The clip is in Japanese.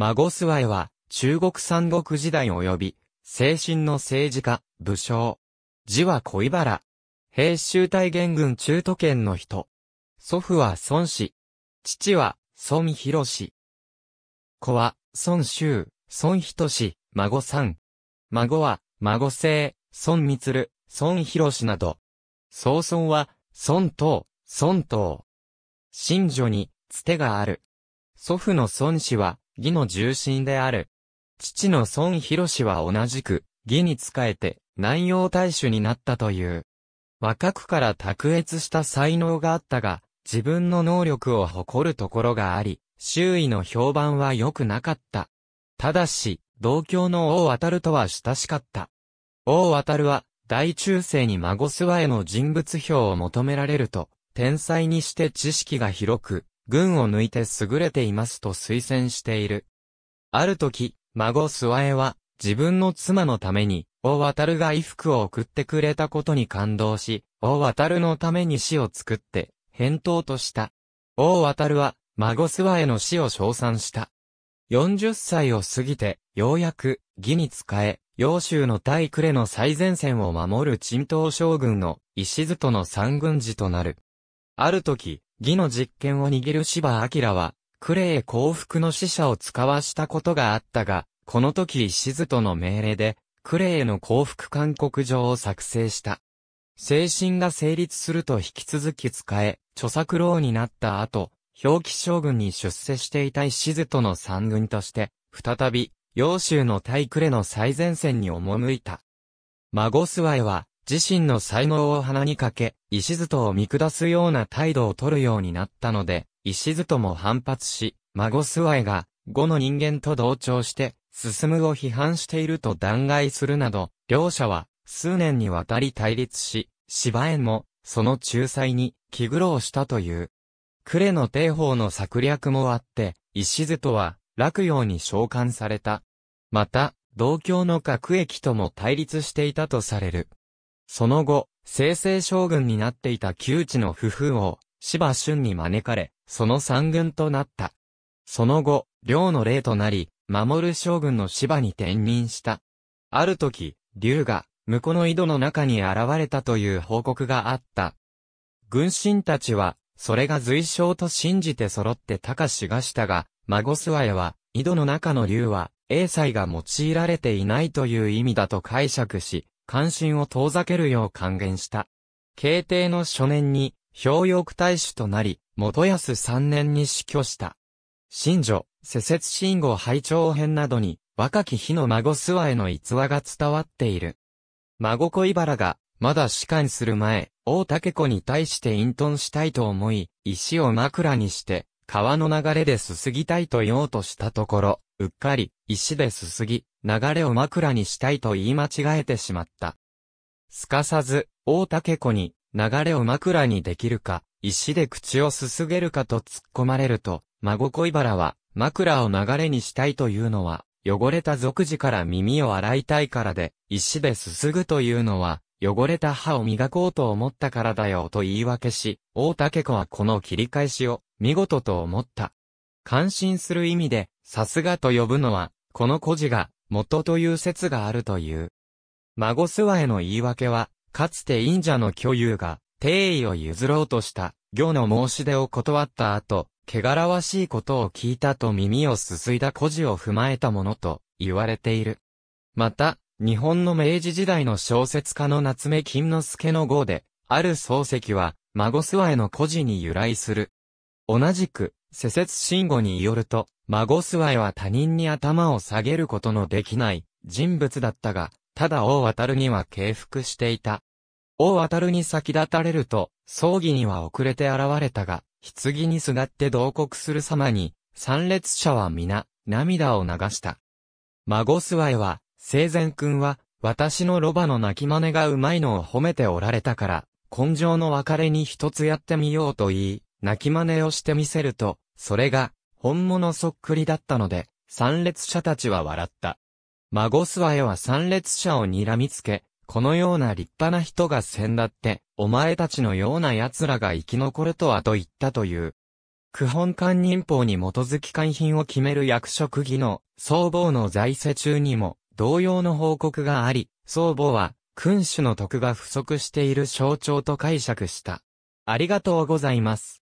マゴスワエは、中国三国時代及び、精神の政治家、武将。字は恋原。平州大元軍中都県の人。祖父は孫氏。父は、孫広氏。子は、孫周、孫仁氏、孫さん。孫は、孫姓、孫光、孫広氏など。曾孫は、孫東、孫東。新女に、つてがある。祖父の孫氏は、義の重心である。父の孫博士は同じく、義に仕えて、南洋大使になったという。若くから卓越した才能があったが、自分の能力を誇るところがあり、周囲の評判は良くなかった。ただし、同郷の王渡るとは親しかった。王渡るは、大中世に孫諏訪への人物評を求められると、天才にして知識が広く、群を抜いて優れていますと推薦している。ある時、孫スワエは、自分の妻のために、大渡るが衣服を送ってくれたことに感動し、大渡るのために死を作って、返答とした。大渡るは、孫スワエの死を称賛した。40歳を過ぎて、ようやく、義に使え、揚州の大呉の最前線を守る鎮東将軍の石津との三軍事となる。ある時、義の実権を握る芝明は、クレイ降伏の使者を使わしたことがあったが、この時石津との命令で、クレイの降伏勧告状を作成した。精神が成立すると引き続き使え、著作老になった後、表記将軍に出世していた石津との三軍として、再び、陽州のク呉の最前線に赴いた。孫諏訪へは、自身の才能を鼻にかけ、石津とを見下すような態度を取るようになったので、石津とも反発し、孫スワイが、後の人間と同調して、進むを批判していると弾劾するなど、両者は、数年にわたり対立し、芝縁も、その仲裁に、気苦労したという。呉の帝法の策略もあって、石津とは、洛陽に召喚された。また、同郷の各駅とも対立していたとされる。その後、清々将軍になっていた旧知の不風王、芝春に招かれ、その三軍となった。その後、寮の霊となり、守る将軍の芝に転任した。ある時、龍が、向こうの井戸の中に現れたという報告があった。軍神たちは、それが随将と信じて揃って高しがしたが、孫諏訪へは、井戸の中の龍は、英才が用いられていないという意味だと解釈し、関心を遠ざけるよう還元した。慶帝の初年に、氷翼大使となり、元安3年に死去した。新女、世設信号拝聴編などに、若き日の孫諏訪への逸話が伝わっている。孫小茨が、まだ士官する前、大竹子に対して隠遁したいと思い、石を枕にして、川の流れですすぎたいと言おうとしたところ、うっかり、石ですすぎ、流れを枕にしたいと言い間違えてしまった。すかさず、大竹子に、流れを枕にできるか、石で口をすすげるかと突っ込まれると、孫恋バラは、枕を流れにしたいというのは、汚れた俗字から耳を洗いたいからで、石ですすぐというのは、汚れた歯を磨こうと思ったからだよと言い訳し、大竹子はこの切り返しを、見事と思った。感心する意味で、さすがと呼ぶのは、この孤児が、元という説があるという。孫諏訪への言い訳は、かつて忍者の巨友が、定位を譲ろうとした、行の申し出を断った後、汚らわしいことを聞いたと耳をすすいだ孤児を踏まえたものと言われている。また、日本の明治時代の小説家の夏目金之助の号で、ある漱石は、孫諏訪への孤児に由来する。同じく、施設信号によると、孫スワイは他人に頭を下げることのできない人物だったが、ただ王渡るには敬服していた。王渡るに先立たれると、葬儀には遅れて現れたが、棺にすがって同国する様に、参列者は皆、涙を流した。孫スワイは、生前君は、私のロバの泣き真似がうまいのを褒めておられたから、根性の別れに一つやってみようと言い、泣き真似をしてみせると、それが、本物そっくりだったので、参列者たちは笑った。孫諏訪へは参列者を睨みつけ、このような立派な人が先だって、お前たちのような奴らが生き残るとはと言ったという。区本官人法に基づき会品を決める役職技の、僧房の在世中にも、同様の報告があり、僧母は、君主の徳が不足している象徴と解釈した。ありがとうございます。